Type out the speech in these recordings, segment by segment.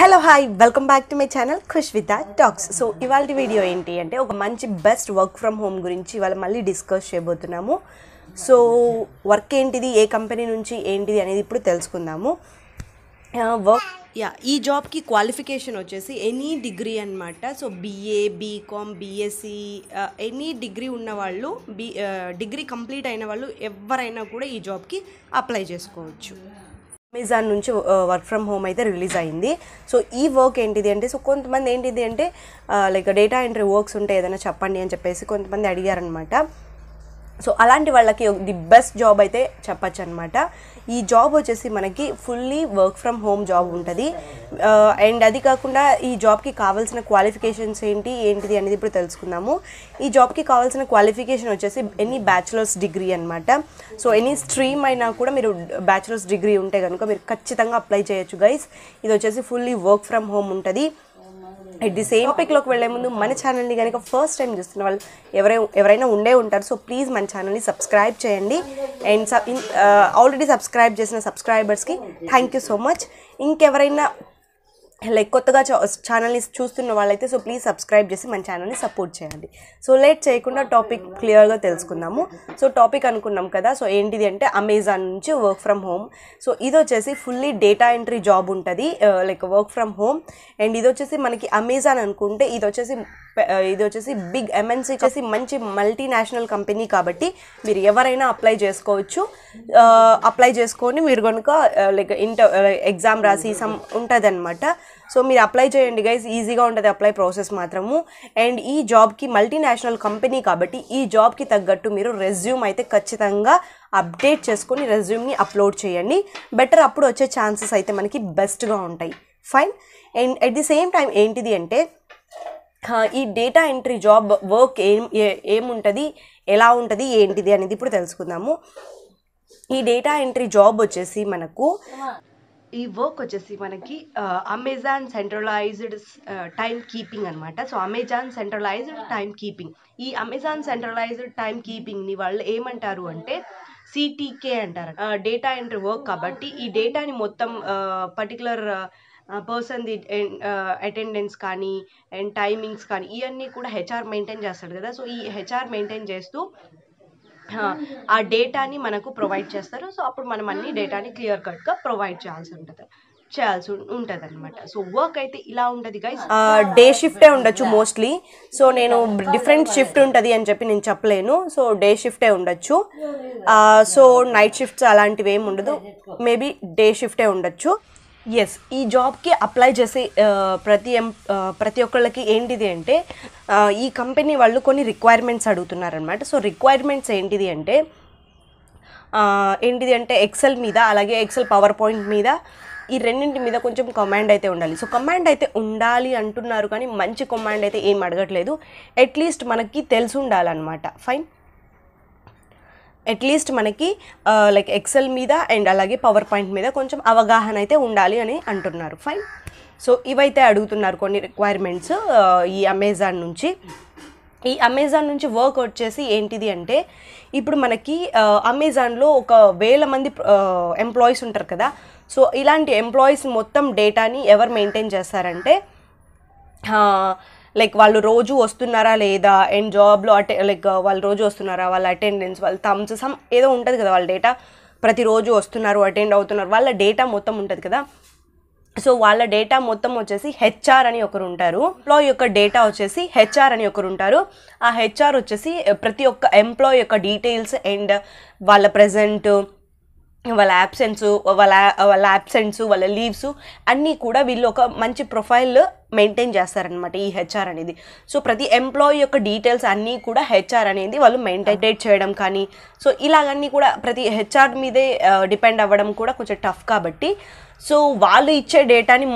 hello hi welcome back to my channel Khush with talks so ఇవాళ video ఏంటి అంటే ఒక మంచి బెస్ట్ వర్క్ ఫ్రమ్ హోమ్ గురించి ఇవాళ మళ్ళీ డిస్కస్ చేయబోతున్నాము సో వర్క్ ఏంటిది ఏ కంపెనీ నుంచి ఏంటిది అనేది ఇప్పుడు తెలుసుకుందాము వర్క్ యా ఈ జాబ్కి క్వాలిఫికేషన్ వచ్చేసి ఎనీ డిగ్రీ అనమాట so BA BCom BSc any degree ఉన్నవాళ్ళు బీ డిగ్రీ కంప్లీట్ అయిన వాళ్ళు ఎవరైనా కూడా ఈ జాబ్కి అప్లై చేసుకోవచ్చు అమెజాన్ నుంచి వర్క్ ఫ్రమ్ హోమ్ అయితే రిలీజ్ అయింది సో ఈ వర్క్ ఏంటిది అంటే సో కొంతమంది ఏంటిది అంటే లైక్ డేటా ఎంట్రీ వర్క్స్ ఉంటే ఏదైనా చెప్పండి అని చెప్పేసి కొంతమంది అడిగారనమాట సో అలాంటి వాళ్ళకి ది బెస్ట్ జాబ్ అయితే చెప్పచ్చు అనమాట ఈ జాబ్ వచ్చేసి మనకి fully work from home job ఉంటుంది అండ్ అది కాకుండా ఈ జాబ్కి కావాల్సిన క్వాలిఫికేషన్స్ ఏంటి ఏంటిది అనేది ఇప్పుడు తెలుసుకుందాము ఈ జాబ్కి కావాల్సిన క్వాలిఫికేషన్ వచ్చేసి ఎనీ బ్యాచిలర్స్ డిగ్రీ అనమాట సో ఎనీ స్ట్రీమ్ అయినా కూడా మీరు బ్యాచిలర్స్ డిగ్రీ ఉంటే కనుక మీరు ఖచ్చితంగా అప్లై చేయొచ్చు గైస్ ఇది వచ్చేసి ఫుల్లీ వర్క్ ఫ్రమ్ హోమ్ ఉంటుంది ఎట్ ది సేమ్ టాపిక్లోకి వెళ్ళే ముందు మన ఛానల్ని కనుక ఫస్ట్ టైం చూస్తున్న వాళ్ళు ఎవరై ఎవరైనా ఉండే ఉంటారు సో ప్లీజ్ మన ఛానల్ని సబ్స్క్రైబ్ చేయండి అండ్ ఆల్రెడీ సబ్స్క్రైబ్ చేసిన సబ్స్క్రైబర్స్కి థ్యాంక్ యూ సో మచ్ ఇంకెవరైనా లైక్ కొత్తగా ఛానల్ని చూస్తున్న వాళ్ళైతే సో ప్లీజ్ సబ్స్క్రైబ్ చేసి మన ఛానల్ని సపోర్ట్ చేయండి సో లేట్ చేయకుండా టాపిక్ క్లియర్గా తెలుసుకుందాము సో టాపిక్ అనుకున్నాం కదా సో ఏంటిది అంటే అమెజాన్ నుంచి వర్క్ ఫ్రమ్ హోమ్ సో ఇది వచ్చేసి ఫుల్లీ డేటా ఎంట్రీ జాబ్ ఉంటుంది like work from home and ఇది వచ్చేసి మనకి అమెజాన్ అనుకుంటే ఇది వచ్చేసి uh, ఇది వచ్చేసి బిగ్ ఎంఎన్సీ వచ్చేసి మంచి మల్టీనేషనల్ కంపెనీ కాబట్టి మీరు ఎవరైనా అప్లై చేసుకోవచ్చు అప్లై uh, చేసుకొని మీరు కనుక లైక్ ఇంటర్ ఎగ్జామ్ రాసి సమ్ ఉంటుంది అనమాట సో మీరు అప్లై చేయండి గైస్ ఈజీగా ఉంటుంది అప్లై ప్రాసెస్ మాత్రము అండ్ ఈ జాబ్కి మల్టీనేషనల్ కంపెనీ కాబట్టి ఈ జాబ్కి తగ్గట్టు మీరు రెజ్యూమ్ అయితే ఖచ్చితంగా అప్డేట్ చేసుకొని రెజ్యూమ్ని అప్లోడ్ చేయండి బెటర్ అప్పుడు వచ్చే ఛాన్సెస్ అయితే మనకి బెస్ట్గా ఉంటాయి fine and at the same time ఏంటిది అంటే ఈ డేటా ఎంట్రీ జాబ్ వర్క్ ఏం ఏముంటుంది ఎలా ఉంటుంది ఏంటిది అనేది ఇప్పుడు తెలుసుకుందాము ఈ డేటా ఎంట్రీ జాబ్ వచ్చేసి మనకు ఈ వర్క్ వచ్చేసి మనకి అమెజాన్ సెంట్రలైజ్డ్ టైం కీపింగ్ అనమాట so Amazon centralised time keeping ఈ అమెజాన్ సెంట్రలైజ్డ్ టైం కీపింగ్ని వాళ్ళు ఏమంటారు అంటే సిటీకే అంటారు డేటా ఎంట్రీ వర్క్ కాబట్టి ఈ డేటాని మొత్తం పర్టికులర్ ది అటెండెన్స్ కానీ అండ్ టైమింగ్స్ కానీ ఇవన్నీ కూడా హెచ్ఆర్ మెయింటైన్ చేస్తాడు కదా సో ఈ హెచ్ఆర్ మెయింటైన్ చేస్తూ ఆ డేటాని మనకు ప్రొవైడ్ చేస్తారు సో అప్పుడు మనం అన్ని డేటాని క్లియర్ కట్గా ప్రొవైడ్ చేయాల్సి ఉంటుంది చేయాల్సి ఉంటుంది అనమాట సో వర్క్ అయితే ఇలా ఉంటుంది గైస్ డే షిఫ్టే ఉండొచ్చు మోస్ట్లీ సో నేను డిఫరెంట్ షిఫ్ట్ ఉంటుంది అని చెప్పి నేను చెప్పలేను సో డే షిఫ్టే ఉండొచ్చు సో నైట్ షిఫ్ట్స్ అలాంటివి ఏమి ఉండదు మేబీ డే షిఫ్టే ఉండొచ్చు ఎస్ ఈ జాబ్కి అప్లై చేసే ప్రతి ఎం ప్రతి ఒక్కళ్ళకి ఏంటిది అంటే ఈ కంపెనీ వాళ్ళు కొన్ని రిక్వైర్మెంట్స్ అడుగుతున్నారనమాట సో రిక్వైర్మెంట్స్ ఏంటిది అంటే ఏంటిది అంటే ఎక్సెల్ మీద అలాగే ఎక్సెల్ పవర్ పాయింట్ మీద ఈ రెండింటి మీద కొంచెం కమాండ్ అయితే ఉండాలి సో కమాండ్ అయితే ఉండాలి అంటున్నారు కానీ మంచి కమాండ్ అయితే ఏం అడగట్లేదు అట్లీస్ట్ మనకి తెలిసి ఉండాలన్నమాట ఫైన్ అట్లీస్ట్ మనకి లైక్ ఎక్సెల్ మీద అండ్ అలాగే పవర్ పాయింట్ మీద కొంచెం అవగాహన అయితే ఉండాలి అని అంటున్నారు ఫైన్ సో ఇవైతే అడుగుతున్నారు కొన్ని రిక్వైర్మెంట్స్ ఈ అమెజాన్ నుంచి ఈ అమెజాన్ నుంచి వర్క్ వచ్చేసి ఏంటిది అంటే ఇప్పుడు మనకి అమెజాన్లో ఒక వేల మంది ఎంప్లాయీస్ ఉంటారు కదా సో ఇలాంటి ఎంప్లాయీస్ మొత్తం డేటాని ఎవరు మెయింటైన్ చేస్తారంటే లైక్ వాళ్ళు రోజు వస్తున్నారా లేదా అండ్ జాబ్లో అటె లైక్ వాళ్ళు రోజు వస్తున్నారా వాళ్ళ అటెండెన్స్ వాళ్ళ థమ్స్ సమ్ ఏదో ఉంటుంది కదా వాళ్ళ డేటా ప్రతిరోజు వస్తున్నారు అటెండ్ అవుతున్నారు వాళ్ళ డేటా మొత్తం ఉంటుంది కదా సో వాళ్ళ డేటా మొత్తం వచ్చేసి హెచ్ఆర్ అని ఒకరు ఉంటారు ఎంప్లాయ్ యొక్క డేటా వచ్చేసి హెచ్ఆర్ అని ఒకరు ఉంటారు ఆ హెచ్ఆర్ వచ్చేసి ప్రతి ఒక్క ఎంప్లాయ్ యొక్క డీటెయిల్స్ అండ్ వాళ్ళ ప్రజెంట్ వాళ్ళ యాబ్సెన్సు వాళ్ళ వాళ్ళ యాబ్సెన్స్ వాళ్ళ లీవ్స్ అన్నీ కూడా వీళ్ళు ఒక మంచి ప్రొఫైల్ మెయింటైన్ చేస్తారనమాట ఈ హెచ్ఆర్ అనేది సో ప్రతి ఎంప్లాయీ యొక్క డీటెయిల్స్ అన్నీ కూడా హెచ్ఆర్ అనేది వాళ్ళు మెయింటైన్ చేయడం కానీ సో ఇలాగన్నీ కూడా ప్రతి హెచ్ఆర్ మీదే డిపెండ్ అవ్వడం కూడా కొంచెం టఫ్ కాబట్టి సో వాళ్ళు ఇచ్చే డేటాని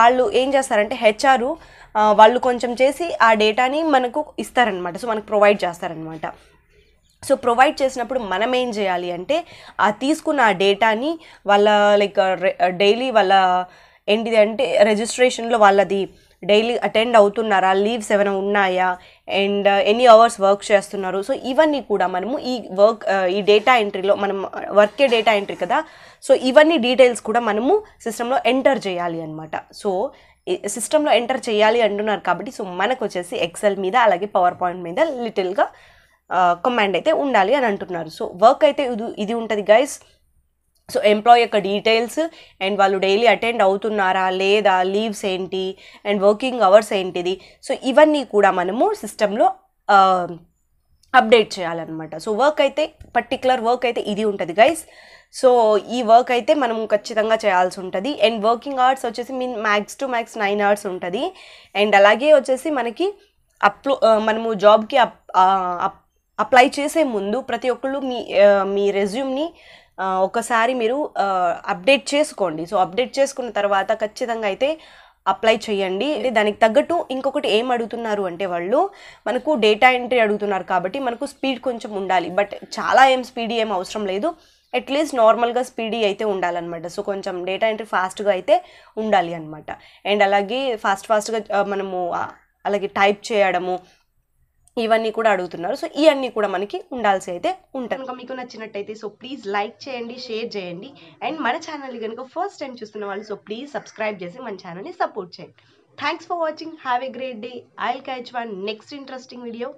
వాళ్ళు ఏం చేస్తారంటే హెచ్ఆర్ వాళ్ళు కొంచెం చేసి ఆ డేటాని మనకు ఇస్తారనమాట సో మనకు ప్రొవైడ్ చేస్తారనమాట సో ప్రొవైడ్ చేసినప్పుడు మనం ఏం చేయాలి అంటే ఆ తీసుకున్న ఆ డేటాని వాళ్ళ లైక్ డైలీ వాళ్ళ ఏంటిది అంటే రిజిస్ట్రేషన్లో వాళ్ళది డైలీ అటెండ్ అవుతున్నారా లీవ్స్ ఏమైనా ఉన్నాయా అండ్ ఎన్ని అవర్స్ వర్క్ చేస్తున్నారు సో ఇవన్నీ కూడా మనము ఈ వర్క్ ఈ డేటా ఎంట్రీలో మనం వర్కే డేటా ఎంట్రీ కదా సో ఇవన్నీ డీటెయిల్స్ కూడా మనము సిస్టంలో ఎంటర్ చేయాలి అనమాట సో సిస్టంలో ఎంటర్ చేయాలి అంటున్నారు కాబట్టి సో మనకు వచ్చేసి ఎక్సెల్ మీద అలాగే పవర్ పాయింట్ మీద లిటిల్గా కమాండ్ అయితే ఉండాలి అని అంటున్నారు సో వర్క్ అయితే ఇది ఇది ఉంటుంది గైస్ సో ఎంప్లాయ్ యొక్క డీటెయిల్స్ అండ్ వాళ్ళు డైలీ అటెండ్ అవుతున్నారా లేదా లీవ్స్ ఏంటి అండ్ వర్కింగ్ అవర్స్ ఏంటిది సో ఇవన్నీ కూడా మనము సిస్టంలో అప్డేట్ చేయాలన్నమాట సో వర్క్ అయితే పర్టిక్యులర్ వర్క్ అయితే ఇది ఉంటుంది గైస్ సో ఈ వర్క్ అయితే మనం ఖచ్చితంగా చేయాల్సి ఉంటుంది అండ్ వర్కింగ్ అవర్స్ వచ్చేసి mean max to max nine hours ఉంటుంది అండ్ అలాగే వచ్చేసి మనకి అప్లో మనము జాబ్కి అప్ అప్లై చేసే ముందు ప్రతి ఒక్కళ్ళు మీ మీ రెజ్యూమ్ని ఒకసారి మీరు అప్డేట్ చేసుకోండి సో అప్డేట్ చేసుకున్న తర్వాత ఖచ్చితంగా అయితే అప్లై చేయండి దానికి తగ్గట్టు ఇంకొకటి ఏం అడుగుతున్నారు అంటే వాళ్ళు మనకు డేటా ఎంట్రీ అడుగుతున్నారు కాబట్టి మనకు స్పీడ్ కొంచెం ఉండాలి బట్ చాలా ఏం స్పీడ్ ఏం అవసరం లేదు అట్లీస్ట్ నార్మల్గా స్పీడీ అయితే ఉండాలన్నమాట సో కొంచెం డేటా ఎంట్రీ ఫాస్ట్గా అయితే ఉండాలి అనమాట అండ్ అలాగే ఫాస్ట్ ఫాస్ట్గా మనము అలాగే టైప్ చేయడము ఇవన్నీ కూడా అడుగుతున్నారు సో ఇవన్నీ కూడా మనకి ఉండాల్సి అయితే ఉంటుంది కనుక మీకు నచ్చినట్టయితే సో ప్లీజ్ లైక్ చేయండి షేర్ చేయండి అండ్ మన ఛానల్ కనుక ఫస్ట్ టైం చూస్తున్న వాళ్ళు సో ప్లీజ్ సబ్స్క్రైబ్ చేసి మన ఛానల్ని సపోర్ట్ చేయండి thanks for watching have a great day I catch one next interesting video